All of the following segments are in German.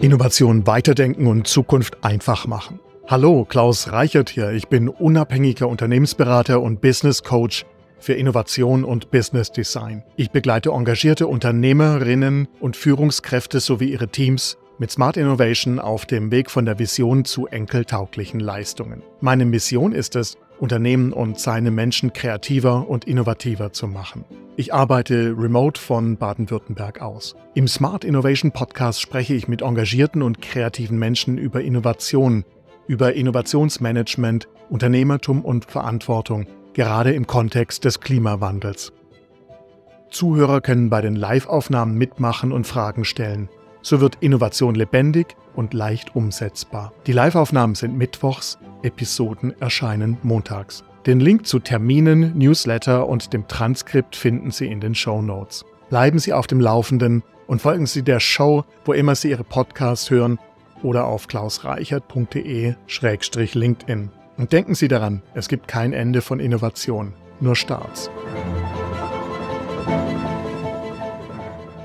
Innovation weiterdenken und Zukunft einfach machen. Hallo, Klaus Reichert hier. Ich bin unabhängiger Unternehmensberater und Business Coach für Innovation und Business Design. Ich begleite engagierte Unternehmerinnen und Führungskräfte sowie ihre Teams mit Smart Innovation auf dem Weg von der Vision zu enkeltauglichen Leistungen. Meine Mission ist es, Unternehmen und seine Menschen kreativer und innovativer zu machen. Ich arbeite remote von Baden-Württemberg aus. Im Smart Innovation Podcast spreche ich mit engagierten und kreativen Menschen über Innovation, über Innovationsmanagement, Unternehmertum und Verantwortung, gerade im Kontext des Klimawandels. Zuhörer können bei den Live-Aufnahmen mitmachen und Fragen stellen. So wird Innovation lebendig und leicht umsetzbar. Die Live-Aufnahmen sind mittwochs, Episoden erscheinen montags. Den Link zu Terminen, Newsletter und dem Transkript finden Sie in den Show Notes. Bleiben Sie auf dem Laufenden und folgen Sie der Show, wo immer Sie Ihre Podcasts hören oder auf klausreichert.de-linkedin. Und denken Sie daran, es gibt kein Ende von Innovation, nur Starts.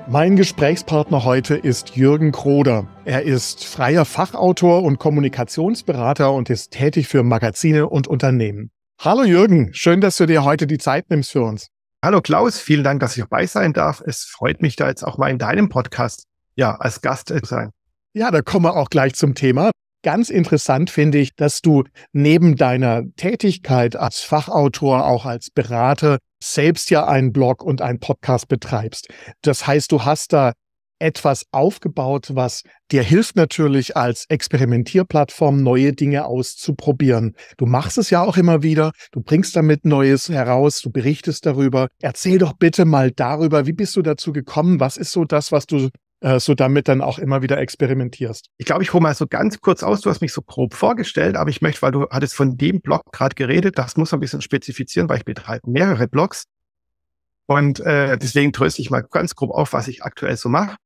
Mein Gesprächspartner heute ist Jürgen Kroder. Er ist freier Fachautor und Kommunikationsberater und ist tätig für Magazine und Unternehmen. Hallo Jürgen, schön, dass du dir heute die Zeit nimmst für uns. Hallo Klaus, vielen Dank, dass ich dabei sein darf. Es freut mich da jetzt auch mal in deinem Podcast, ja, als Gast zu sein. Ja, da kommen wir auch gleich zum Thema. Ganz interessant finde ich, dass du neben deiner Tätigkeit als Fachautor, auch als Berater, selbst ja einen Blog und einen Podcast betreibst. Das heißt, du hast da etwas aufgebaut, was dir hilft natürlich als Experimentierplattform neue Dinge auszuprobieren. Du machst es ja auch immer wieder, du bringst damit Neues heraus, du berichtest darüber. Erzähl doch bitte mal darüber, wie bist du dazu gekommen? Was ist so das, was du äh, so damit dann auch immer wieder experimentierst. Ich glaube, ich hole mal so ganz kurz aus. Du hast mich so grob vorgestellt, aber ich möchte, weil du hattest von dem Blog gerade geredet, das muss man ein bisschen spezifizieren, weil ich betreibe mehrere Blogs. Und äh, deswegen tröste ich mal ganz grob auf, was ich aktuell so mache.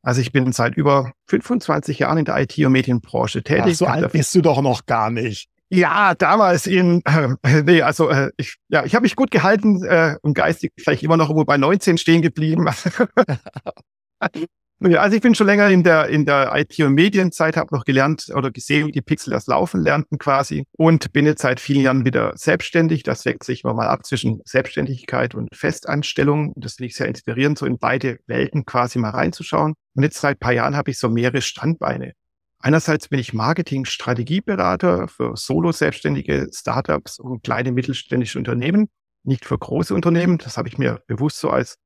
Also ich bin seit über 25 Jahren in der IT- und Medienbranche tätig. Ach, so alt bist du doch noch gar nicht. Ja, damals in, äh, nee, also äh, ich, ja, ich habe mich gut gehalten äh, und geistig vielleicht immer noch irgendwo bei 19 stehen geblieben. Also ich bin schon länger in der, in der IT- und Medienzeit, habe noch gelernt oder gesehen, wie die Pixel das laufen lernten quasi und bin jetzt seit vielen Jahren wieder selbstständig. Das weckt sich immer mal ab zwischen Selbstständigkeit und Festanstellung. Das finde ich sehr inspirierend, so in beide Welten quasi mal reinzuschauen. Und jetzt seit paar Jahren habe ich so mehrere Standbeine. Einerseits bin ich Marketing-Strategieberater für Solo-Selbstständige, Startups und kleine mittelständische Unternehmen, nicht für große Unternehmen. Das habe ich mir bewusst so als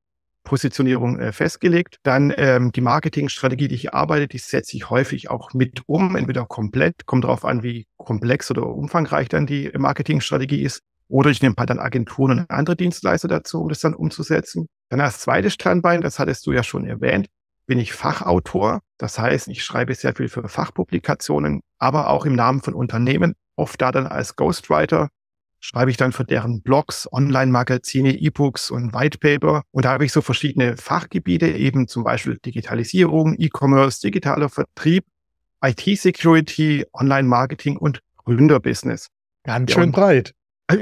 Positionierung äh, festgelegt. Dann ähm, die Marketingstrategie, die ich arbeite, die setze ich häufig auch mit um, entweder komplett, kommt darauf an, wie komplex oder umfangreich dann die Marketingstrategie ist. Oder ich nehme halt dann Agenturen und andere Dienstleister dazu, um das dann umzusetzen. Dann als zweites Standbein, das hattest du ja schon erwähnt, bin ich Fachautor. Das heißt, ich schreibe sehr viel für Fachpublikationen, aber auch im Namen von Unternehmen, oft da dann als Ghostwriter schreibe ich dann für deren Blogs, Online-Magazine, E-Books und Whitepaper. Und da habe ich so verschiedene Fachgebiete, eben zum Beispiel Digitalisierung, E-Commerce, digitaler Vertrieb, IT-Security, Online-Marketing und Gründerbusiness. Ganz schön und, breit.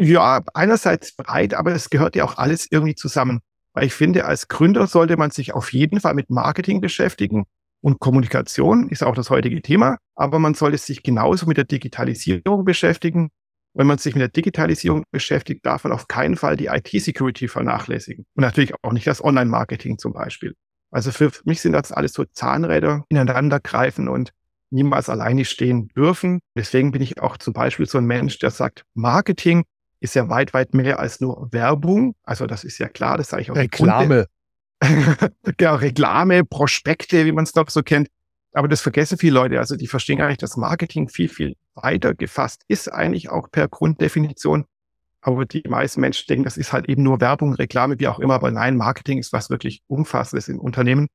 Ja, einerseits breit, aber es gehört ja auch alles irgendwie zusammen. Weil ich finde, als Gründer sollte man sich auf jeden Fall mit Marketing beschäftigen. Und Kommunikation ist auch das heutige Thema. Aber man sollte sich genauso mit der Digitalisierung beschäftigen wenn man sich mit der Digitalisierung beschäftigt, darf man auf keinen Fall die IT-Security vernachlässigen. Und natürlich auch nicht das Online-Marketing zum Beispiel. Also für mich sind das alles so Zahnräder ineinander greifen und niemals alleine stehen dürfen. Deswegen bin ich auch zum Beispiel so ein Mensch, der sagt, Marketing ist ja weit, weit mehr als nur Werbung. Also das ist ja klar, das sage ich auch. Reklame. genau, Reklame, Prospekte, wie man es noch so kennt. Aber das vergessen viele Leute. Also die verstehen gar nicht, dass Marketing viel, viel weiter gefasst ist, eigentlich auch per Grunddefinition. Aber die meisten Menschen denken, das ist halt eben nur Werbung, Reklame, wie auch immer. Aber nein, Marketing ist was wirklich Umfassendes in Unternehmen.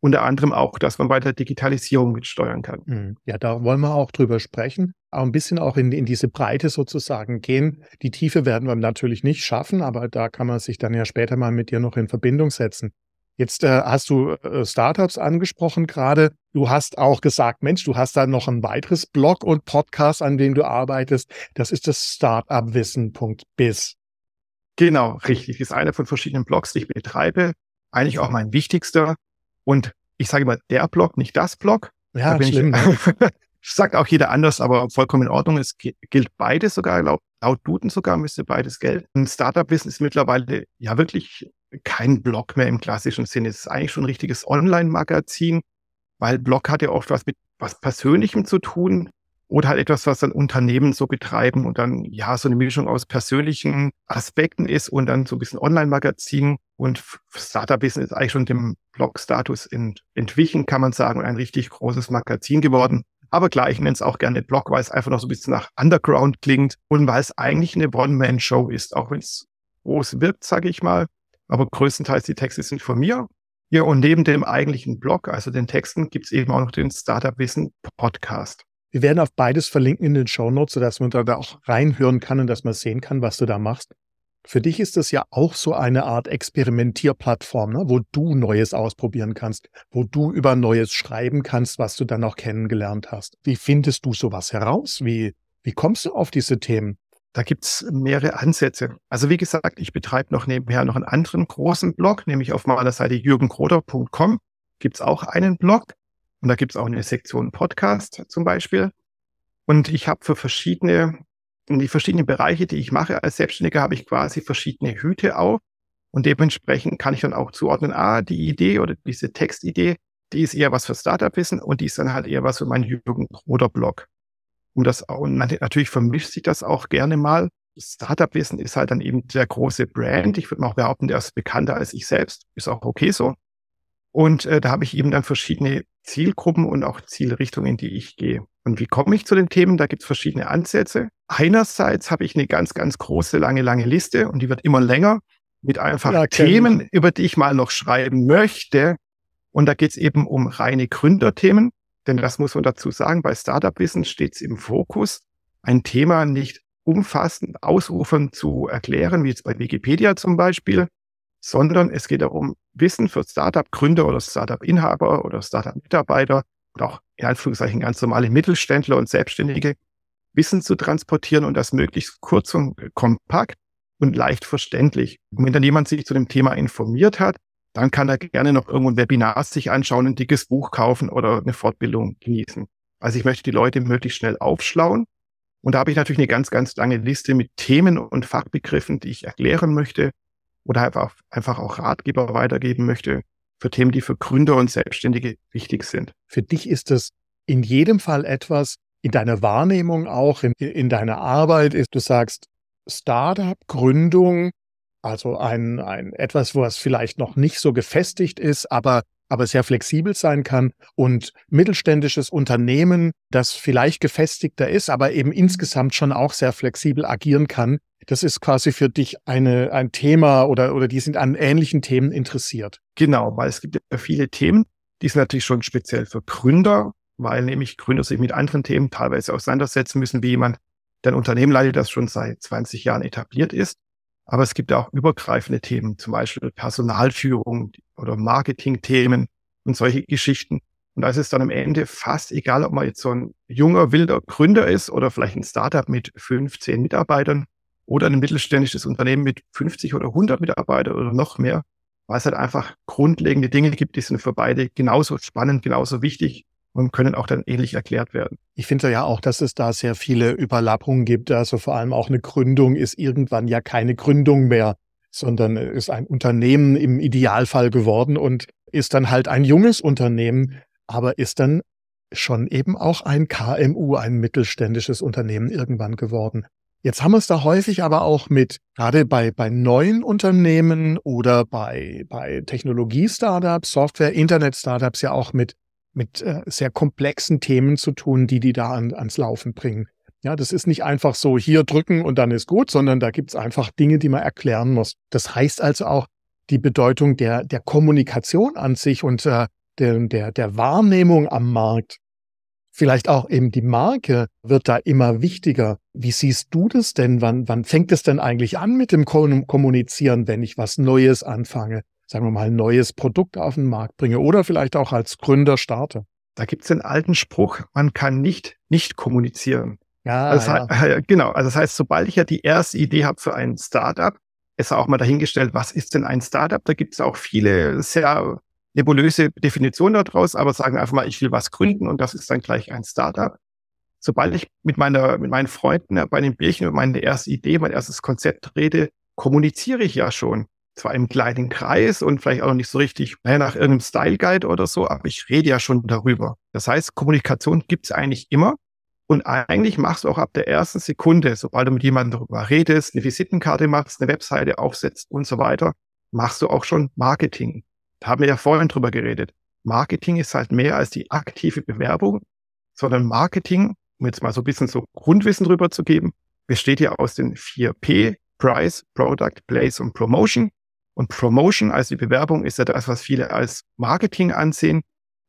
Unter anderem auch, dass man weiter Digitalisierung mitsteuern kann. Mhm. Ja, da wollen wir auch drüber sprechen. Auch ein bisschen auch in, in diese Breite sozusagen gehen. Die Tiefe werden wir natürlich nicht schaffen, aber da kann man sich dann ja später mal mit dir noch in Verbindung setzen. Jetzt äh, hast du äh, Startups angesprochen gerade. Du hast auch gesagt, Mensch, du hast da noch ein weiteres Blog und Podcast, an dem du arbeitest. Das ist das Startupwissen.biz. Genau, richtig. Das ist einer von verschiedenen Blogs, die ich betreibe. Eigentlich auch mein wichtigster. Und ich sage immer der Blog, nicht das Blog. Ja, da schlimm. Ich, ne? sagt auch jeder anders, aber vollkommen in Ordnung. Es gilt beides sogar, laut, laut Duden sogar müsste beides gelten. Startup-Wissen ist mittlerweile ja wirklich kein Blog mehr im klassischen Sinne. Es ist eigentlich schon ein richtiges Online-Magazin, weil Blog hat ja oft was mit was Persönlichem zu tun oder halt etwas, was dann Unternehmen so betreiben und dann ja so eine Mischung aus persönlichen Aspekten ist und dann so ein bisschen Online-Magazin und Startup-Business ist eigentlich schon dem Blog-Status ent entwichen, kann man sagen, und ein richtig großes Magazin geworden. Aber klar, ich nenne es auch gerne Blog, weil es einfach noch so ein bisschen nach Underground klingt und weil es eigentlich eine One-Man-Show ist, auch wenn es groß wirkt, sage ich mal aber größtenteils die Texte sind von mir. Ja, und neben dem eigentlichen Blog, also den Texten, gibt es eben auch noch den Startup Wissen Podcast. Wir werden auf beides verlinken in den Show Notes, sodass man da auch reinhören kann und dass man sehen kann, was du da machst. Für dich ist das ja auch so eine Art Experimentierplattform, ne? wo du Neues ausprobieren kannst, wo du über Neues schreiben kannst, was du dann auch kennengelernt hast. Wie findest du sowas heraus? Wie, wie kommst du auf diese Themen? Da gibt es mehrere Ansätze. Also wie gesagt, ich betreibe noch nebenher noch einen anderen großen Blog, nämlich auf meiner Seite jürgenkroder.com es auch einen Blog und da gibt es auch eine Sektion Podcast zum Beispiel. Und ich habe für verschiedene, in die verschiedenen Bereiche, die ich mache als Selbstständiger, habe ich quasi verschiedene Hüte auf. Und dementsprechend kann ich dann auch zuordnen, ah, die Idee oder diese Textidee, die ist eher was für Startup-Wissen und die ist dann halt eher was für meinen Jürgen Broder-Blog. Und das und natürlich vermischt sich das auch gerne mal. Startup-Wissen ist halt dann eben der große Brand. Ich würde mal auch behaupten, der ist bekannter als ich selbst. Ist auch okay so. Und äh, da habe ich eben dann verschiedene Zielgruppen und auch Zielrichtungen, in die ich gehe. Und wie komme ich zu den Themen? Da gibt es verschiedene Ansätze. Einerseits habe ich eine ganz, ganz große, lange, lange Liste und die wird immer länger mit einfach ja, Themen, über die ich mal noch schreiben möchte. Und da geht es eben um reine Gründerthemen. Denn das muss man dazu sagen, bei Startup-Wissen steht es im Fokus, ein Thema nicht umfassend, ausrufend zu erklären, wie jetzt bei Wikipedia zum Beispiel, sondern es geht darum, Wissen für Startup-Gründer oder Startup-Inhaber oder Startup-Mitarbeiter und auch in Anführungszeichen ganz normale Mittelständler und Selbstständige Wissen zu transportieren und das möglichst kurz und kompakt und leicht verständlich. Und wenn dann jemand sich zu dem Thema informiert hat, dann kann er gerne noch irgendwo ein Webinar sich anschauen, ein dickes Buch kaufen oder eine Fortbildung genießen. Also ich möchte die Leute möglichst schnell aufschlauen. Und da habe ich natürlich eine ganz, ganz lange Liste mit Themen und Fachbegriffen, die ich erklären möchte oder einfach, einfach auch Ratgeber weitergeben möchte für Themen, die für Gründer und Selbstständige wichtig sind. Für dich ist das in jedem Fall etwas, in deiner Wahrnehmung auch, in, in deiner Arbeit ist, du sagst, Startup-Gründung also ein, ein etwas, wo es vielleicht noch nicht so gefestigt ist, aber, aber sehr flexibel sein kann und mittelständisches Unternehmen, das vielleicht gefestigter ist, aber eben mhm. insgesamt schon auch sehr flexibel agieren kann. Das ist quasi für dich eine, ein Thema oder, oder die sind an ähnlichen Themen interessiert. Genau, weil es gibt ja viele Themen, die sind natürlich schon speziell für Gründer, weil nämlich Gründer sich mit anderen Themen teilweise auseinandersetzen müssen, wie jemand, der ein Unternehmen leitet, das schon seit 20 Jahren etabliert ist aber es gibt auch übergreifende Themen, zum Beispiel Personalführung oder Marketingthemen und solche Geschichten. Und da ist es dann am Ende fast egal, ob man jetzt so ein junger, wilder Gründer ist oder vielleicht ein Startup mit fünf, zehn Mitarbeitern oder ein mittelständisches Unternehmen mit 50 oder 100 Mitarbeitern oder noch mehr, weil es halt einfach grundlegende Dinge gibt, die sind für beide genauso spannend, genauso wichtig und können auch dann ähnlich erklärt werden. Ich finde ja auch, dass es da sehr viele Überlappungen gibt. Also vor allem auch eine Gründung ist irgendwann ja keine Gründung mehr, sondern ist ein Unternehmen im Idealfall geworden und ist dann halt ein junges Unternehmen, aber ist dann schon eben auch ein KMU, ein mittelständisches Unternehmen irgendwann geworden. Jetzt haben wir es da häufig aber auch mit, gerade bei, bei neuen Unternehmen oder bei, bei Technologie-Startups, Software-, Internet-Startups ja auch mit mit äh, sehr komplexen Themen zu tun, die die da an, ans Laufen bringen. Ja, das ist nicht einfach so hier drücken und dann ist gut, sondern da gibt es einfach Dinge, die man erklären muss. Das heißt also auch die Bedeutung der, der Kommunikation an sich und äh, der, der, der Wahrnehmung am Markt. Vielleicht auch eben die Marke wird da immer wichtiger. Wie siehst du das denn? Wann, wann fängt es denn eigentlich an mit dem Kommunizieren, wenn ich was Neues anfange? sagen wir mal, neues Produkt auf den Markt bringe oder vielleicht auch als Gründer starte. Da gibt es den alten Spruch, man kann nicht nicht kommunizieren. Ja, also, ja. Äh, genau, also das heißt, sobald ich ja die erste Idee habe für ein Startup, ist auch mal dahingestellt, was ist denn ein Startup? Da gibt es auch viele sehr nebulöse Definitionen daraus, aber sagen einfach mal, ich will was gründen und das ist dann gleich ein Startup. Sobald ich mit meiner, mit meinen Freunden ja, ne, bei den Bierchen über meine erste Idee, mein erstes Konzept rede, kommuniziere ich ja schon zwar im kleinen Kreis und vielleicht auch noch nicht so richtig naja, nach irgendeinem Style Guide oder so, aber ich rede ja schon darüber. Das heißt, Kommunikation gibt es eigentlich immer. Und eigentlich machst du auch ab der ersten Sekunde, sobald du mit jemandem darüber redest, eine Visitenkarte machst, eine Webseite aufsetzt und so weiter, machst du auch schon Marketing. Da haben wir ja vorhin drüber geredet. Marketing ist halt mehr als die aktive Bewerbung, sondern Marketing, um jetzt mal so ein bisschen so Grundwissen drüber zu geben, besteht ja aus den vier P, Price, Product, Place und Promotion. Und Promotion, also die Bewerbung, ist ja das, was viele als Marketing ansehen.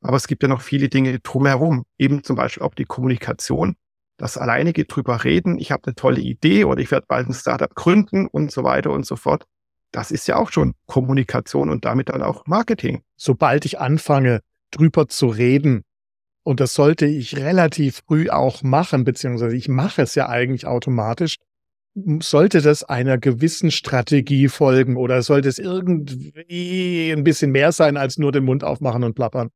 Aber es gibt ja noch viele Dinge drumherum, eben zum Beispiel auch die Kommunikation. Das alleinige drüber reden, ich habe eine tolle Idee oder ich werde bald ein Startup gründen und so weiter und so fort. Das ist ja auch schon Kommunikation und damit dann auch Marketing. Sobald ich anfange, drüber zu reden, und das sollte ich relativ früh auch machen, beziehungsweise ich mache es ja eigentlich automatisch, sollte das einer gewissen Strategie folgen oder sollte es irgendwie ein bisschen mehr sein als nur den Mund aufmachen und plappern?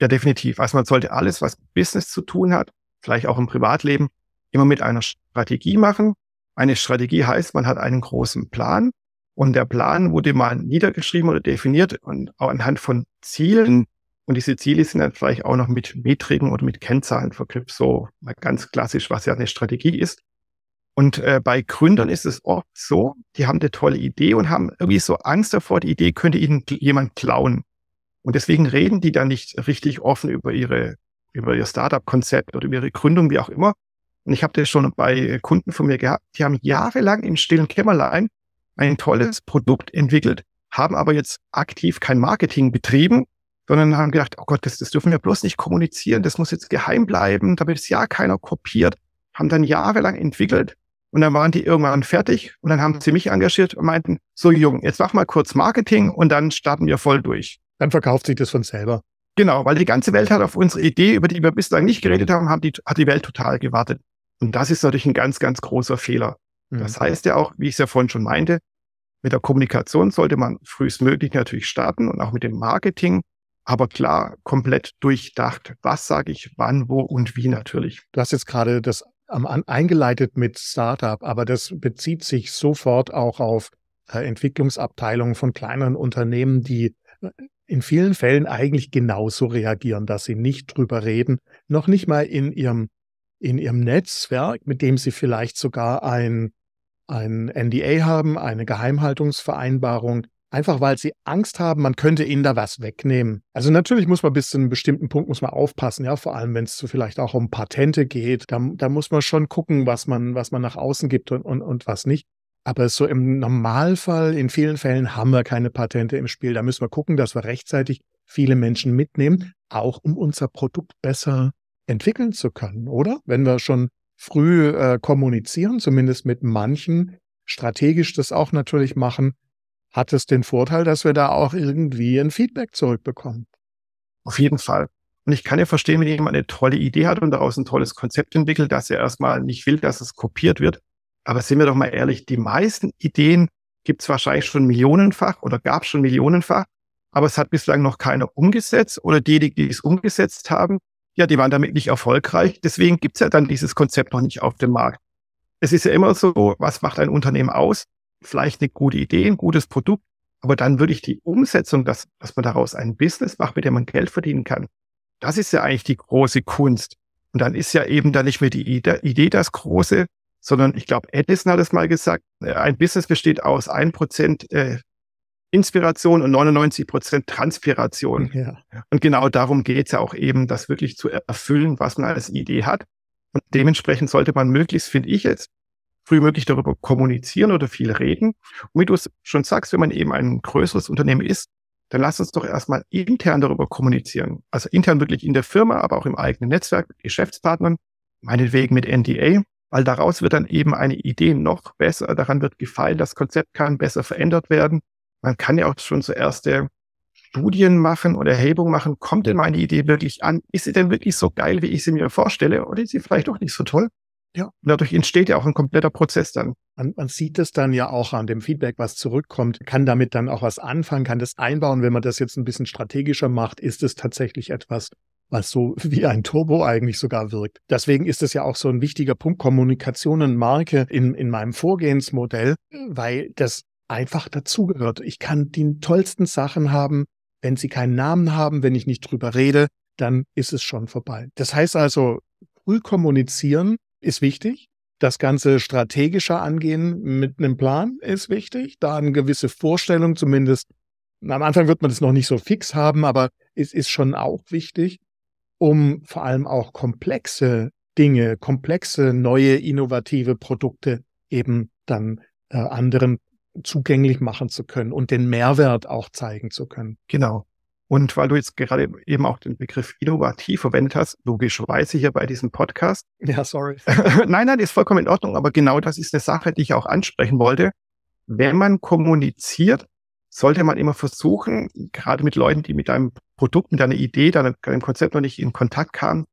Ja, definitiv. Also man sollte alles, was Business zu tun hat, vielleicht auch im Privatleben, immer mit einer Strategie machen. Eine Strategie heißt, man hat einen großen Plan und der Plan wurde mal niedergeschrieben oder definiert und auch anhand von Zielen. Und diese Ziele sind dann vielleicht auch noch mit Metriken oder mit Kennzahlen verknüpft, so mal ganz klassisch, was ja eine Strategie ist. Und äh, bei Gründern ist es oft so, die haben eine tolle Idee und haben irgendwie so Angst davor, die Idee könnte ihnen jemand klauen. Und deswegen reden die dann nicht richtig offen über ihre, über ihr Startup-Konzept oder über ihre Gründung, wie auch immer. Und ich habe das schon bei Kunden von mir gehabt, die haben jahrelang im stillen Kämmerlein ein tolles Produkt entwickelt, haben aber jetzt aktiv kein Marketing betrieben, sondern haben gedacht, oh Gott, das, das dürfen wir bloß nicht kommunizieren, das muss jetzt geheim bleiben, damit es ja keiner kopiert, haben dann jahrelang entwickelt, und dann waren die irgendwann fertig und dann haben sie mich engagiert und meinten, so Jung, jetzt mach mal kurz Marketing und dann starten wir voll durch. Dann verkauft sich das von selber. Genau, weil die ganze Welt hat auf unsere Idee, über die wir bislang nicht geredet haben, haben die, hat die Welt total gewartet. Und das ist natürlich ein ganz, ganz großer Fehler. Mhm. Das heißt ja auch, wie ich es ja vorhin schon meinte, mit der Kommunikation sollte man frühestmöglich natürlich starten und auch mit dem Marketing, aber klar, komplett durchdacht. Was sage ich, wann, wo und wie natürlich. Du hast jetzt gerade das am, an, eingeleitet mit Startup, aber das bezieht sich sofort auch auf äh, Entwicklungsabteilungen von kleineren Unternehmen, die äh, in vielen Fällen eigentlich genauso reagieren, dass sie nicht drüber reden, noch nicht mal in ihrem, in ihrem Netzwerk, mit dem sie vielleicht sogar ein, ein NDA haben, eine Geheimhaltungsvereinbarung, einfach weil sie Angst haben, man könnte ihnen da was wegnehmen. Also natürlich muss man bis zu einem bestimmten Punkt muss man aufpassen, ja, vor allem wenn es so vielleicht auch um Patente geht, da, da muss man schon gucken, was man, was man nach außen gibt und, und, und was nicht. Aber so im Normalfall, in vielen Fällen haben wir keine Patente im Spiel. Da müssen wir gucken, dass wir rechtzeitig viele Menschen mitnehmen, auch um unser Produkt besser entwickeln zu können, oder? Wenn wir schon früh äh, kommunizieren, zumindest mit manchen, strategisch das auch natürlich machen, hat es den Vorteil, dass wir da auch irgendwie ein Feedback zurückbekommen. Auf jeden Fall. Und ich kann ja verstehen, wenn jemand eine tolle Idee hat und daraus ein tolles Konzept entwickelt, dass er erstmal nicht will, dass es kopiert wird. Aber sind wir doch mal ehrlich, die meisten Ideen gibt es wahrscheinlich schon millionenfach oder gab schon millionenfach, aber es hat bislang noch keiner umgesetzt oder diejenigen, die es umgesetzt haben, ja, die waren damit nicht erfolgreich. Deswegen gibt es ja dann dieses Konzept noch nicht auf dem Markt. Es ist ja immer so, was macht ein Unternehmen aus? vielleicht eine gute Idee, ein gutes Produkt, aber dann würde ich die Umsetzung, dass, dass man daraus ein Business macht, mit dem man Geld verdienen kann, das ist ja eigentlich die große Kunst. Und dann ist ja eben da nicht mehr die Idee das Große, sondern ich glaube, Edison hat es mal gesagt, äh, ein Business besteht aus ein Prozent äh, Inspiration und 99% Prozent Transpiration. Ja. Und genau darum geht es ja auch eben, das wirklich zu erfüllen, was man als Idee hat. Und dementsprechend sollte man möglichst, finde ich jetzt, frühmöglich darüber kommunizieren oder viel reden. Und wie du es schon sagst, wenn man eben ein größeres Unternehmen ist, dann lass uns doch erstmal intern darüber kommunizieren. Also intern wirklich in der Firma, aber auch im eigenen Netzwerk, mit Geschäftspartnern, meinetwegen mit NDA, weil daraus wird dann eben eine Idee noch besser, daran wird gefallen, das Konzept kann besser verändert werden. Man kann ja auch schon zuerst der Studien machen oder Erhebungen machen, kommt denn meine Idee wirklich an? Ist sie denn wirklich so geil, wie ich sie mir vorstelle? Oder ist sie vielleicht doch nicht so toll? Ja. Und dadurch entsteht ja auch ein kompletter Prozess dann. Man, man, sieht es dann ja auch an dem Feedback, was zurückkommt. Kann damit dann auch was anfangen, kann das einbauen. Wenn man das jetzt ein bisschen strategischer macht, ist es tatsächlich etwas, was so wie ein Turbo eigentlich sogar wirkt. Deswegen ist es ja auch so ein wichtiger Punkt Kommunikation und Marke in, in meinem Vorgehensmodell, weil das einfach dazugehört. Ich kann die tollsten Sachen haben, wenn sie keinen Namen haben, wenn ich nicht drüber rede, dann ist es schon vorbei. Das heißt also, früh kommunizieren, ist wichtig. Das ganze strategischer angehen mit einem Plan ist wichtig. Da eine gewisse Vorstellung zumindest. Am Anfang wird man das noch nicht so fix haben, aber es ist schon auch wichtig, um vor allem auch komplexe Dinge, komplexe, neue, innovative Produkte eben dann äh, anderen zugänglich machen zu können und den Mehrwert auch zeigen zu können. Genau. Und weil du jetzt gerade eben auch den Begriff innovativ verwendet hast, logischerweise hier bei diesem Podcast. Ja, sorry. nein, nein, ist vollkommen in Ordnung, aber genau das ist eine Sache, die ich auch ansprechen wollte. Wenn man kommuniziert, sollte man immer versuchen, gerade mit Leuten, die mit deinem Produkt, mit deiner Idee, deinem, Konzept noch nicht in Kontakt kamen,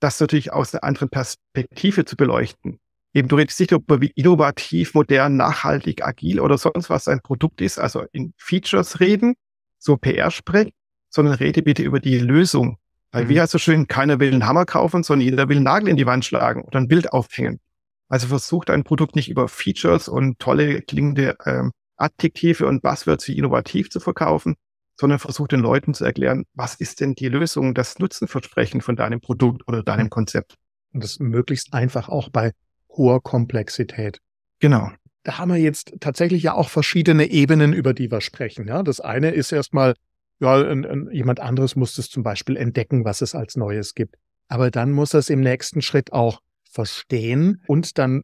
das natürlich aus einer anderen Perspektive zu beleuchten. Eben, du redest nicht darüber, wie innovativ, modern, nachhaltig, agil oder sonst was ein Produkt ist, also in Features reden, so PR-Sprech, sondern rede bitte über die Lösung. Weil mhm. wie heißt so schön, keiner will einen Hammer kaufen, sondern jeder will einen Nagel in die Wand schlagen oder ein Bild aufhängen. Also versucht ein Produkt nicht über Features und tolle klingende ähm, Adjektive und Buzzwords wie innovativ zu verkaufen, sondern versucht den Leuten zu erklären, was ist denn die Lösung, das Nutzenversprechen von deinem Produkt oder deinem Konzept. Und das möglichst einfach auch bei hoher Komplexität. Genau. Da haben wir jetzt tatsächlich ja auch verschiedene Ebenen, über die wir sprechen. Ja, das eine ist erstmal ja, und, und jemand anderes muss es zum Beispiel entdecken, was es als Neues gibt. Aber dann muss er es im nächsten Schritt auch verstehen und dann,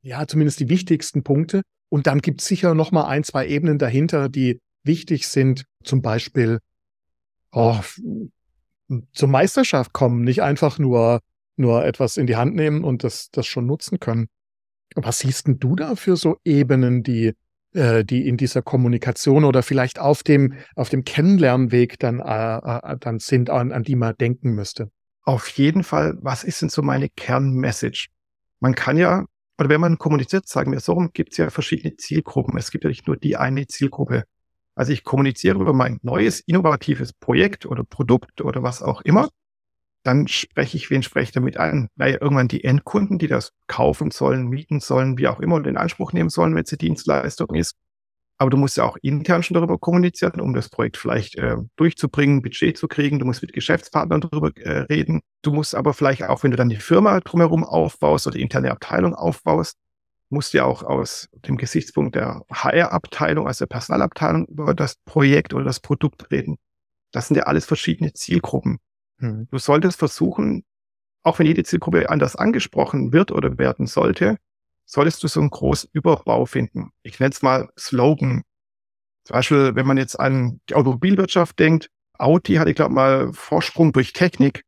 ja, zumindest die wichtigsten Punkte. Und dann gibt es sicher nochmal ein, zwei Ebenen dahinter, die wichtig sind. Zum Beispiel oh, zur Meisterschaft kommen, nicht einfach nur, nur etwas in die Hand nehmen und das, das schon nutzen können. Was siehst denn du da für so Ebenen, die, äh, die in dieser Kommunikation oder vielleicht auf dem, auf dem Kennenlernweg dann, äh, äh, dann sind, an, an die man denken müsste? Auf jeden Fall, was ist denn so meine Kernmessage? Man kann ja, oder wenn man kommuniziert, sagen wir so rum, gibt es ja verschiedene Zielgruppen. Es gibt ja nicht nur die eine Zielgruppe. Also ich kommuniziere über mein neues, innovatives Projekt oder Produkt oder was auch immer dann spreche ich, wen spreche ich damit an? Naja, irgendwann die Endkunden, die das kaufen sollen, mieten sollen, wie auch immer, und in Anspruch nehmen sollen, wenn es eine Dienstleistung ist. Aber du musst ja auch intern schon darüber kommunizieren, um das Projekt vielleicht äh, durchzubringen, Budget zu kriegen. Du musst mit Geschäftspartnern darüber äh, reden. Du musst aber vielleicht auch, wenn du dann die Firma drumherum aufbaust oder die interne Abteilung aufbaust, musst du ja auch aus dem Gesichtspunkt der HR-Abteilung, also der Personalabteilung über das Projekt oder das Produkt reden. Das sind ja alles verschiedene Zielgruppen. Hm. Du solltest versuchen, auch wenn jede Zielgruppe anders angesprochen wird oder werden sollte, solltest du so einen großen Überbau finden. Ich nenne es mal Slogan. Zum Beispiel, wenn man jetzt an die Automobilwirtschaft denkt, Audi hatte, glaube mal Vorsprung durch Technik.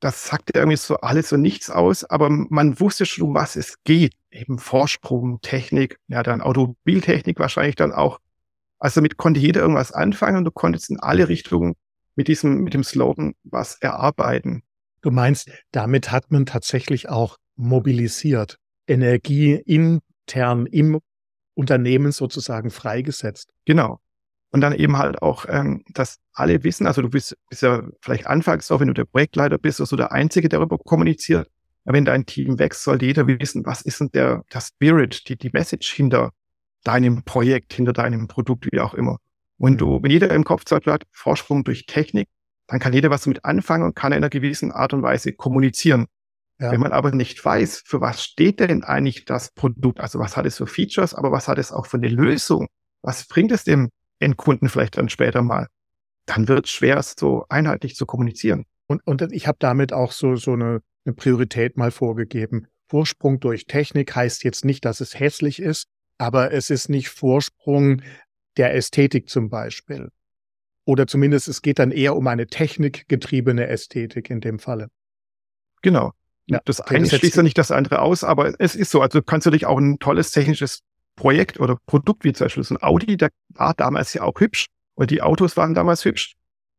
Das sagte irgendwie so alles und nichts aus, aber man wusste schon, um was es geht. Eben Vorsprung, Technik, ja, dann Automobiltechnik wahrscheinlich dann auch. Also damit konnte jeder irgendwas anfangen und du konntest in alle Richtungen mit diesem, mit dem Slogan was erarbeiten. Du meinst, damit hat man tatsächlich auch mobilisiert, Energie intern im Unternehmen sozusagen freigesetzt. Genau. Und dann eben halt auch, ähm, dass alle wissen, also du bist, bist ja vielleicht anfangs auch, wenn du der Projektleiter bist, also der Einzige, der darüber kommuniziert. Aber wenn dein Team wächst, sollte jeder wissen, was ist denn der, der Spirit, die, die Message hinter deinem Projekt, hinter deinem Produkt, wie auch immer. Wenn mhm. du, wenn jeder im Kopf sagt, hat Forschung durch Technik, dann kann jeder was damit anfangen und kann in einer gewissen Art und Weise kommunizieren. Ja. Wenn man aber nicht weiß, für was steht denn eigentlich das Produkt, also was hat es für Features, aber was hat es auch für eine Lösung, was bringt es dem Endkunden vielleicht dann später mal, dann wird es schwer, es so einheitlich zu kommunizieren. Und, und ich habe damit auch so, so eine, eine Priorität mal vorgegeben. Vorsprung durch Technik heißt jetzt nicht, dass es hässlich ist, aber es ist nicht Vorsprung der Ästhetik zum Beispiel. Oder zumindest es geht dann eher um eine technikgetriebene Ästhetik in dem Falle. Genau. Ja, das eine schließt ja nicht das andere aus, aber es ist so. Also kannst du dich auch ein tolles technisches Projekt oder Produkt, wie zum Beispiel so ein Audi, der war damals ja auch hübsch und die Autos waren damals hübsch.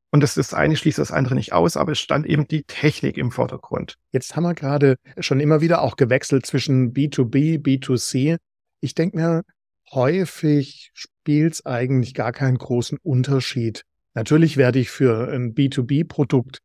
Und das, das eine schließt das andere nicht aus, aber es stand eben die Technik im Vordergrund. Jetzt haben wir gerade schon immer wieder auch gewechselt zwischen B2B, B2C. Ich denke mir, häufig spielt es eigentlich gar keinen großen Unterschied. Natürlich werde ich für ein B2B-Produkt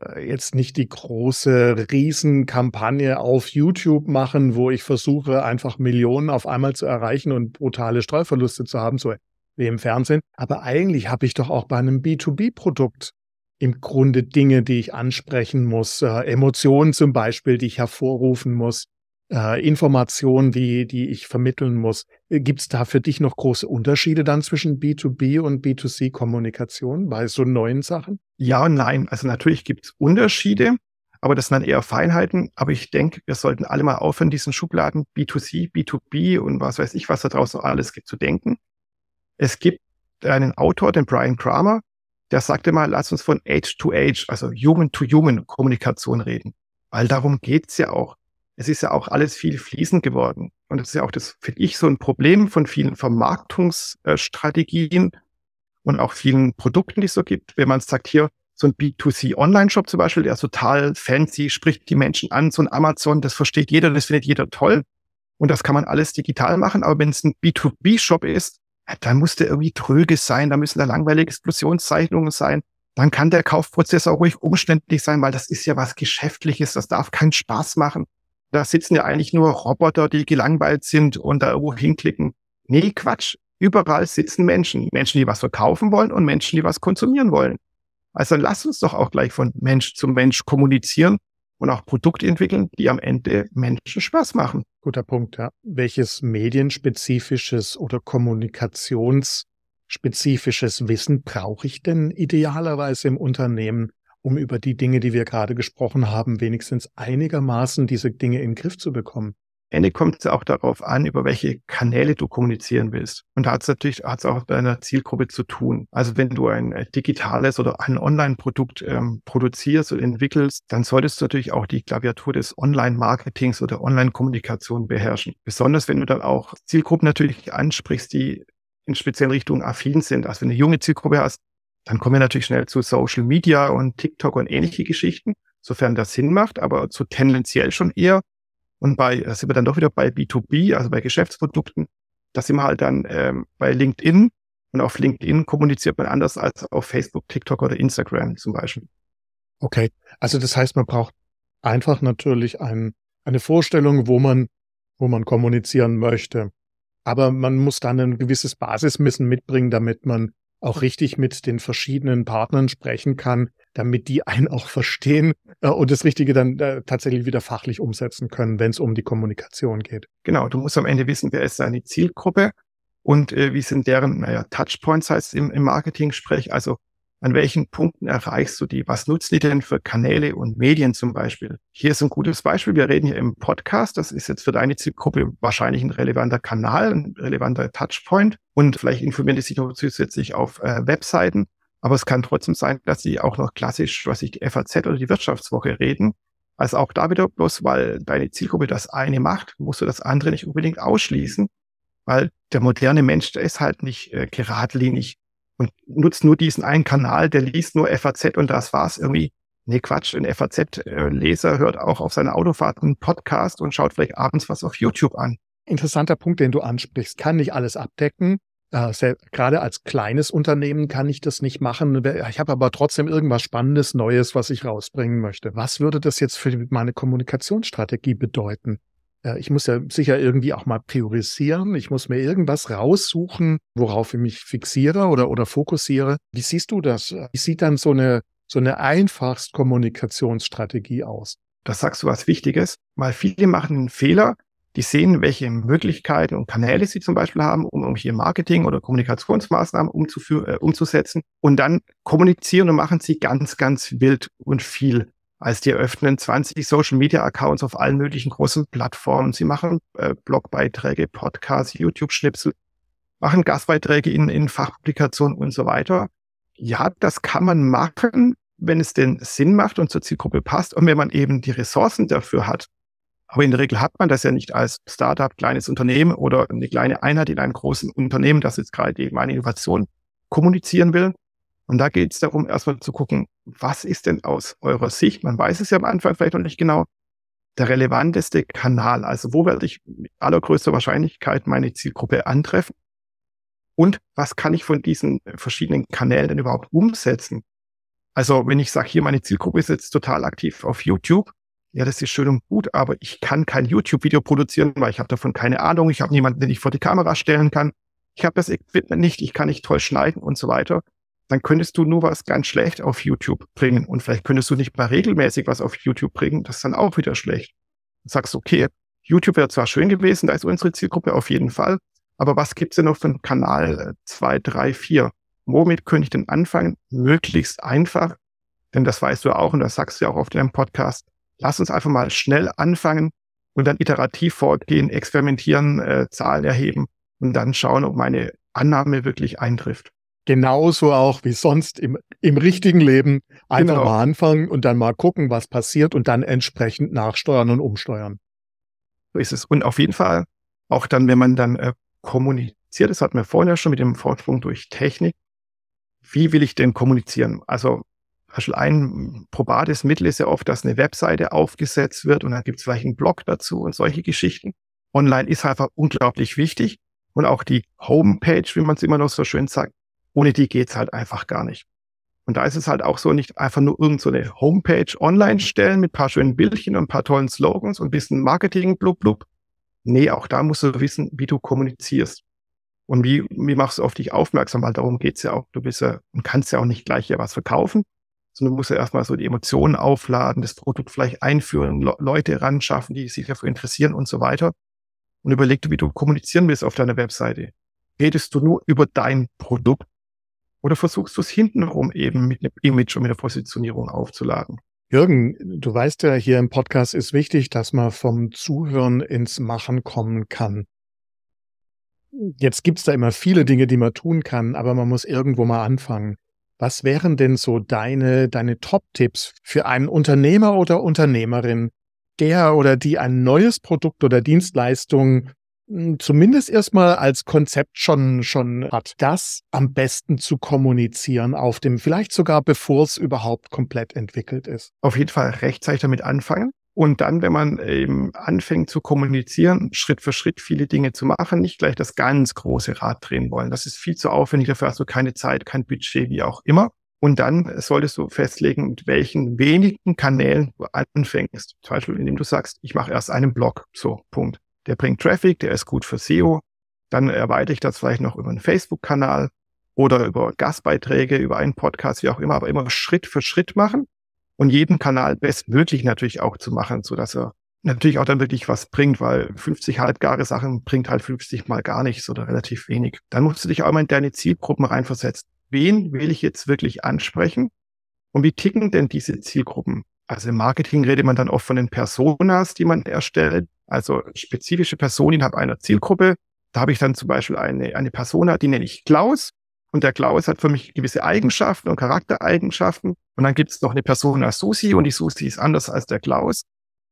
äh, jetzt nicht die große Riesenkampagne auf YouTube machen, wo ich versuche, einfach Millionen auf einmal zu erreichen und brutale Streuverluste zu haben, so wie im Fernsehen. Aber eigentlich habe ich doch auch bei einem B2B-Produkt im Grunde Dinge, die ich ansprechen muss, äh, Emotionen zum Beispiel, die ich hervorrufen muss, äh, Informationen, die, die ich vermitteln muss. Äh, gibt es da für dich noch große Unterschiede dann zwischen B2B und B2C-Kommunikation bei so neuen Sachen? Ja und nein. Also natürlich gibt es Unterschiede, aber das sind dann eher Feinheiten. Aber ich denke, wir sollten alle mal aufhören, diesen Schubladen B2C, B2B und was weiß ich, was da draußen alles gibt, zu denken. Es gibt einen Autor, den Brian Kramer, der sagte mal, lass uns von Age to Age, also Human to Human Kommunikation reden. Weil darum geht's ja auch es ist ja auch alles viel fließend geworden. Und das ist ja auch das, finde ich, so ein Problem von vielen Vermarktungsstrategien und auch vielen Produkten, die es so gibt. Wenn man sagt, hier, so ein B2C-Online-Shop zum Beispiel, der ist total fancy, spricht die Menschen an, so ein Amazon, das versteht jeder, das findet jeder toll. Und das kann man alles digital machen. Aber wenn es ein B2B-Shop ist, dann muss der irgendwie tröge sein, da müssen da langweilige Explosionszeichnungen sein. Dann kann der Kaufprozess auch ruhig umständlich sein, weil das ist ja was Geschäftliches, das darf keinen Spaß machen da sitzen ja eigentlich nur Roboter, die gelangweilt sind und da irgendwo hinklicken. Nee, Quatsch. Überall sitzen Menschen. Menschen, die was verkaufen wollen und Menschen, die was konsumieren wollen. Also dann lasst uns doch auch gleich von Mensch zu Mensch kommunizieren und auch Produkte entwickeln, die am Ende Menschen Spaß machen. Guter Punkt, ja. Welches medienspezifisches oder kommunikationsspezifisches Wissen brauche ich denn idealerweise im Unternehmen? um über die Dinge, die wir gerade gesprochen haben, wenigstens einigermaßen diese Dinge in den Griff zu bekommen. Ende kommt es auch darauf an, über welche Kanäle du kommunizieren willst. Und da hat es natürlich hat's auch mit deiner Zielgruppe zu tun. Also wenn du ein äh, digitales oder ein Online-Produkt ähm, produzierst und entwickelst, dann solltest du natürlich auch die Klaviatur des Online-Marketings oder Online-Kommunikation beherrschen. Besonders wenn du dann auch Zielgruppen natürlich ansprichst, die in speziellen Richtungen affin sind. Also wenn du eine junge Zielgruppe hast, dann kommen wir natürlich schnell zu Social Media und TikTok und ähnliche Geschichten, sofern das Sinn macht, aber zu tendenziell schon eher. Und bei, da sind wir dann doch wieder bei B2B, also bei Geschäftsprodukten. Da sind wir halt dann ähm, bei LinkedIn. Und auf LinkedIn kommuniziert man anders als auf Facebook, TikTok oder Instagram zum Beispiel. Okay, also das heißt, man braucht einfach natürlich ein, eine Vorstellung, wo man, wo man kommunizieren möchte. Aber man muss dann ein gewisses Basismissen mitbringen, damit man auch richtig mit den verschiedenen Partnern sprechen kann, damit die einen auch verstehen äh, und das Richtige dann äh, tatsächlich wieder fachlich umsetzen können, wenn es um die Kommunikation geht. Genau, du musst am Ende wissen, wer ist deine Zielgruppe und äh, wie sind deren, naja, Touchpoints heißt im, im Marketing-Sprech, also an welchen Punkten erreichst du die? Was nutzt die denn für Kanäle und Medien zum Beispiel? Hier ist ein gutes Beispiel. Wir reden hier im Podcast. Das ist jetzt für deine Zielgruppe wahrscheinlich ein relevanter Kanal, ein relevanter Touchpoint. Und vielleicht informieren die sich noch zusätzlich auf äh, Webseiten. Aber es kann trotzdem sein, dass sie auch noch klassisch, was ich die FAZ oder die Wirtschaftswoche reden. Also auch da wieder bloß, weil deine Zielgruppe das eine macht, musst du das andere nicht unbedingt ausschließen, weil der moderne Mensch, der ist halt nicht äh, geradlinig und nutzt nur diesen einen Kanal, der liest nur FAZ und das war's irgendwie. Nee, Quatsch, ein FAZ-Leser äh, hört auch auf seiner Autofahrt einen Podcast und schaut vielleicht abends was auf YouTube an. Interessanter Punkt, den du ansprichst. Kann nicht alles abdecken. Äh, sehr, gerade als kleines Unternehmen kann ich das nicht machen. Ich habe aber trotzdem irgendwas Spannendes, Neues, was ich rausbringen möchte. Was würde das jetzt für meine Kommunikationsstrategie bedeuten? Äh, ich muss ja sicher irgendwie auch mal priorisieren. Ich muss mir irgendwas raussuchen, worauf ich mich fixiere oder, oder fokussiere. Wie siehst du das? Wie sieht dann so eine, so eine einfachst Kommunikationsstrategie aus? Das sagst du was Wichtiges, weil viele machen einen Fehler. Die sehen, welche Möglichkeiten und Kanäle sie zum Beispiel haben, um, um hier Marketing oder Kommunikationsmaßnahmen umzuführen, äh, umzusetzen. Und dann kommunizieren und machen sie ganz, ganz wild und viel als die eröffnen 20 Social-Media-Accounts auf allen möglichen großen Plattformen. Sie machen äh, Blogbeiträge, Podcasts, YouTube-Schnipsel, machen Gastbeiträge in, in Fachpublikationen und so weiter. Ja, das kann man machen, wenn es den Sinn macht und zur Zielgruppe passt und wenn man eben die Ressourcen dafür hat. Aber in der Regel hat man das ja nicht als Startup, kleines Unternehmen oder eine kleine Einheit in einem großen Unternehmen, das jetzt gerade eben eine Innovation kommunizieren will, und da geht es darum, erstmal zu gucken, was ist denn aus eurer Sicht, man weiß es ja am Anfang vielleicht noch nicht genau, der relevanteste Kanal. Also wo werde ich mit allergrößter Wahrscheinlichkeit meine Zielgruppe antreffen? Und was kann ich von diesen verschiedenen Kanälen denn überhaupt umsetzen? Also wenn ich sage, hier meine Zielgruppe ist jetzt total aktiv auf YouTube, ja, das ist schön und gut, aber ich kann kein YouTube-Video produzieren, weil ich habe davon keine Ahnung, ich habe niemanden, den ich vor die Kamera stellen kann, ich habe das Equipment nicht, ich kann nicht toll schneiden und so weiter dann könntest du nur was ganz schlecht auf YouTube bringen. Und vielleicht könntest du nicht mal regelmäßig was auf YouTube bringen. Das ist dann auch wieder schlecht. Du sagst, okay, YouTube wäre zwar schön gewesen, da ist unsere Zielgruppe auf jeden Fall. Aber was gibt's denn noch für einen Kanal 2, 3, 4? Womit könnte ich denn anfangen? Möglichst einfach. Denn das weißt du auch und das sagst du ja auch auf deinem Podcast. Lass uns einfach mal schnell anfangen und dann iterativ vorgehen, experimentieren, äh, Zahlen erheben und dann schauen, ob meine Annahme wirklich eintrifft genauso auch wie sonst im, im richtigen Leben einfach genau. mal anfangen und dann mal gucken, was passiert und dann entsprechend nachsteuern und umsteuern. So ist es. Und auf jeden Fall auch dann, wenn man dann äh, kommuniziert, das hatten wir vorhin ja schon mit dem Vorsprung durch Technik, wie will ich denn kommunizieren? Also ein probates Mittel ist ja oft, dass eine Webseite aufgesetzt wird und dann gibt es vielleicht einen Blog dazu und solche Geschichten. Online ist einfach unglaublich wichtig. Und auch die Homepage, wie man es immer noch so schön sagt, ohne die geht's halt einfach gar nicht. Und da ist es halt auch so, nicht einfach nur irgendeine so Homepage online stellen mit paar schönen Bildchen und paar tollen Slogans und bisschen Marketing, blub, blub. Nee, auch da musst du wissen, wie du kommunizierst. Und wie, wie machst du auf dich aufmerksam? Weil darum geht's ja auch. Du bist ja und kannst ja auch nicht gleich hier was verkaufen, sondern du musst ja erstmal so die Emotionen aufladen, das Produkt vielleicht einführen, Le Leute ran schaffen, die sich dafür interessieren und so weiter. Und überleg dir, wie du kommunizieren willst auf deiner Webseite. Redest du nur über dein Produkt oder versuchst du es hintenrum eben mit einem Image und mit einer Positionierung aufzuladen? Jürgen, du weißt ja, hier im Podcast ist wichtig, dass man vom Zuhören ins Machen kommen kann. Jetzt gibt es da immer viele Dinge, die man tun kann, aber man muss irgendwo mal anfangen. Was wären denn so deine, deine Top-Tipps für einen Unternehmer oder Unternehmerin, der oder die ein neues Produkt oder Dienstleistung hm, zumindest erstmal als Konzept schon, schon hat, das am besten zu kommunizieren auf dem, vielleicht sogar bevor es überhaupt komplett entwickelt ist. Auf jeden Fall rechtzeitig damit anfangen. Und dann, wenn man eben anfängt zu kommunizieren, Schritt für Schritt viele Dinge zu machen, nicht gleich das ganz große Rad drehen wollen. Das ist viel zu aufwendig, dafür hast du keine Zeit, kein Budget, wie auch immer. Und dann solltest du festlegen, mit welchen wenigen Kanälen du anfängst. Zum Beispiel, indem du sagst, ich mache erst einen Blog. So, Punkt der bringt Traffic, der ist gut für SEO. Dann erweite ich das vielleicht noch über einen Facebook-Kanal oder über Gastbeiträge, über einen Podcast, wie auch immer, aber immer Schritt für Schritt machen und jeden Kanal bestmöglich natürlich auch zu machen, so dass er natürlich auch dann wirklich was bringt, weil 50 halbgare Sachen bringt halt 50 mal gar nichts oder relativ wenig. Dann musst du dich auch mal in deine Zielgruppen reinversetzen. Wen will ich jetzt wirklich ansprechen? Und wie ticken denn diese Zielgruppen? Also im Marketing redet man dann oft von den Personas, die man erstellt. Also spezifische Personen innerhalb einer Zielgruppe. Da habe ich dann zum Beispiel eine, eine Persona, die nenne ich Klaus. Und der Klaus hat für mich gewisse Eigenschaften und Charaktereigenschaften. Und dann gibt es noch eine Persona Susi und die Susi ist anders als der Klaus.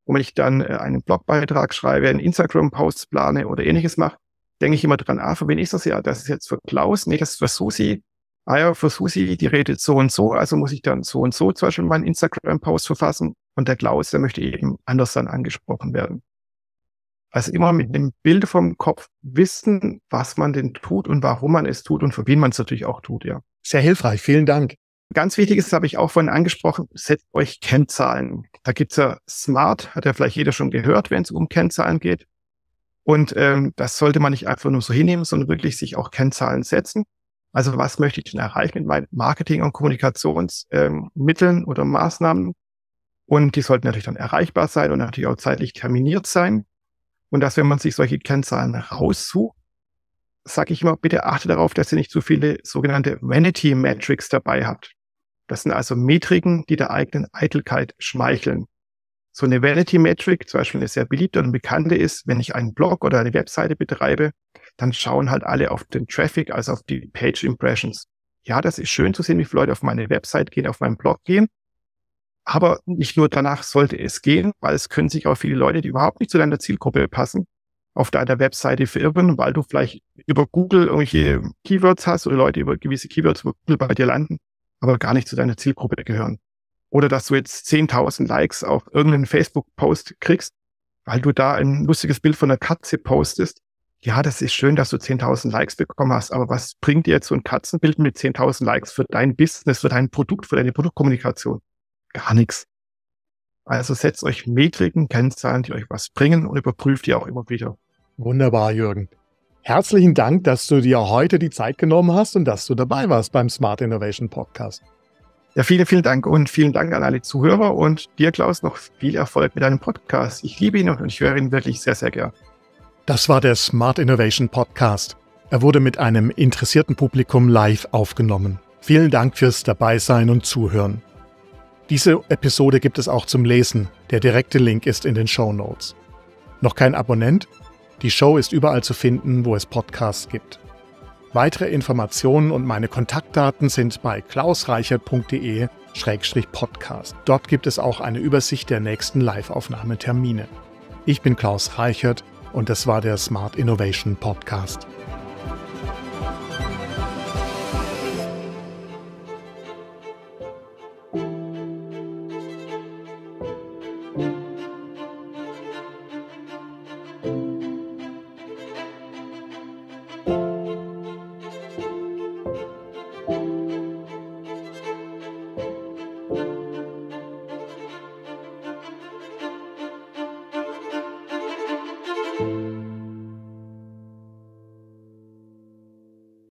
Und wenn ich dann äh, einen Blogbeitrag schreibe, einen Instagram-Post plane oder ähnliches mache, denke ich immer dran, ah, für wen ist das ja? Das ist jetzt für Klaus, nicht das ist für Susi ah ja, für Susi, die redet so und so, also muss ich dann so und so zum Beispiel meinen Instagram-Post verfassen und der Klaus, der möchte eben anders dann angesprochen werden. Also immer mit einem Bild vom Kopf wissen, was man denn tut und warum man es tut und für wen man es natürlich auch tut, ja. Sehr hilfreich, vielen Dank. Ganz wichtig ist, habe ich auch vorhin angesprochen, setzt euch Kennzahlen. Da gibt's ja Smart, hat ja vielleicht jeder schon gehört, wenn es um Kennzahlen geht. Und ähm, das sollte man nicht einfach nur so hinnehmen, sondern wirklich sich auch Kennzahlen setzen. Also was möchte ich denn erreichen mit meinen Marketing- und Kommunikationsmitteln ähm, oder Maßnahmen? Und die sollten natürlich dann erreichbar sein und natürlich auch zeitlich terminiert sein. Und dass, wenn man sich solche Kennzahlen raussucht, sage ich immer, bitte achte darauf, dass ihr nicht zu viele sogenannte Vanity Metrics dabei habt. Das sind also Metriken, die der eigenen Eitelkeit schmeicheln. So eine Vanity Metric, zum Beispiel eine sehr beliebte und bekannte ist, wenn ich einen Blog oder eine Webseite betreibe, dann schauen halt alle auf den Traffic, also auf die Page Impressions. Ja, das ist schön zu sehen, wie viele Leute auf meine Website gehen, auf meinen Blog gehen. Aber nicht nur danach sollte es gehen, weil es können sich auch viele Leute, die überhaupt nicht zu deiner Zielgruppe passen, auf deiner Webseite verirren, weil du vielleicht über Google irgendwelche Keywords hast oder Leute über gewisse Keywords über Google bei dir landen, aber gar nicht zu deiner Zielgruppe gehören. Oder dass du jetzt 10.000 Likes auf irgendeinen Facebook-Post kriegst, weil du da ein lustiges Bild von einer Katze postest, ja, das ist schön, dass du 10.000 Likes bekommen hast, aber was bringt dir jetzt so ein Katzenbild mit 10.000 Likes für dein Business, für dein Produkt, für deine Produktkommunikation? Gar nichts. Also setzt euch Metriken, Kennzahlen, die euch was bringen und überprüft die auch immer wieder. Wunderbar, Jürgen. Herzlichen Dank, dass du dir heute die Zeit genommen hast und dass du dabei warst beim Smart Innovation Podcast. Ja, vielen, vielen Dank und vielen Dank an alle Zuhörer und dir, Klaus, noch viel Erfolg mit deinem Podcast. Ich liebe ihn und ich höre ihn wirklich sehr, sehr gern. Das war der Smart Innovation Podcast. Er wurde mit einem interessierten Publikum live aufgenommen. Vielen Dank fürs Dabeisein und Zuhören. Diese Episode gibt es auch zum Lesen. Der direkte Link ist in den Show Notes. Noch kein Abonnent? Die Show ist überall zu finden, wo es Podcasts gibt. Weitere Informationen und meine Kontaktdaten sind bei klausreichert.de-podcast. Dort gibt es auch eine Übersicht der nächsten Live-Aufnahmetermine. Ich bin Klaus Reichert und das war der Smart Innovation Podcast.